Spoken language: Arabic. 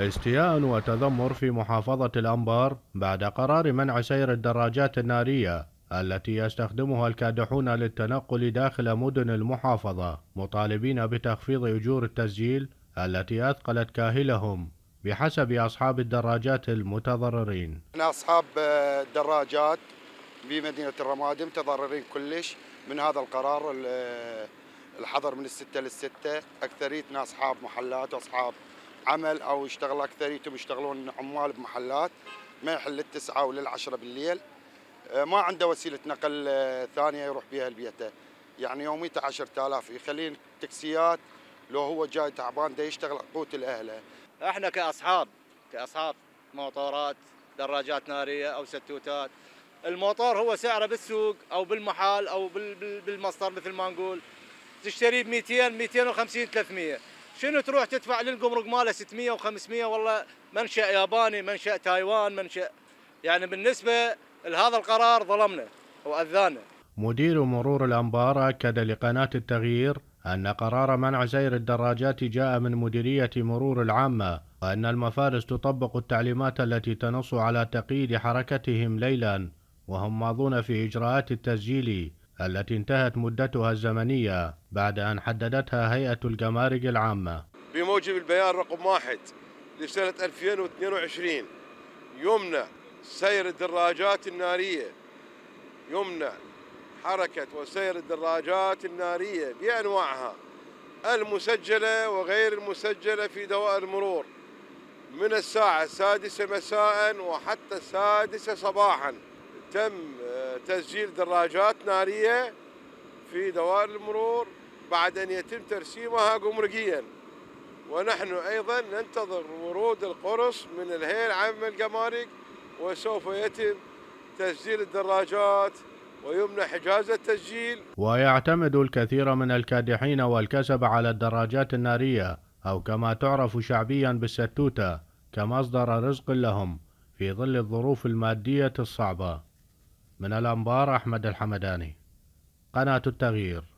استياء وتذمر في محافظة الأنبار بعد قرار منع سير الدراجات النارية التي يستخدمها الكادحون للتنقل داخل مدن المحافظة مطالبين بتخفيض أجور التسجيل التي أثقلت كاهلهم بحسب أصحاب الدراجات المتضررين أصحاب آه، الدراجات بمدينة الرمادي متضررين كلش من هذا القرار آه، الحظر من الستة للستة أكثريتنا أصحاب محلات وأصحاب عمل او يشتغل اكثريتهم يشتغلون عمال بمحلات ما يحل التسعه وللعشرة بالليل آه، ما عنده وسيله نقل آه، ثانيه يروح بها لبيته يعني يوميته 10000 يخلين تكسيات لو هو جاي تعبان ده يشتغل قوت الأهلة احنا كاصحاب كاصحاب موتورات دراجات ناريه او ستوتات الموتور هو سعره بالسوق او بالمحال او بالمصدر مثل ما نقول تشتريه ب 200 250 300 شنو تروح تدفع للقمرق ماله 600 و500 والله منشا ياباني منشا تايوان منشا يعني بالنسبه لهذا القرار ظلمنا واذانا مدير مرور الانبار اكد لقناه التغيير ان قرار منع سير الدراجات جاء من مديريه مرور العامه وان المفارس تطبق التعليمات التي تنص على تقييد حركتهم ليلا وهم ماضون في اجراءات التسجيل التي انتهت مدتها الزمنية بعد أن حددتها هيئة الجمارك العامة بموجب البيان رقم واحد لسنة 2022 يمنع سير الدراجات النارية يمنع حركة وسير الدراجات النارية بأنواعها المسجلة وغير المسجلة في دوائر المرور من الساعة السادسة مساء وحتى السادسة صباحاً تم آه، تسجيل دراجات نارية في دوائر المرور بعد أن يتم ترسيمها جمركيا ونحن أيضا ننتظر ورود القرص من الهيئة العامة للجمارك وسوف يتم تسجيل الدراجات ويمنح إجازة التسجيل ويعتمد الكثير من الكادحين والكسب على الدراجات النارية أو كما تعرف شعبيا بالستوتة كمصدر رزق لهم في ظل الظروف المادية الصعبة من الأنبار أحمد الحمداني قناة التغيير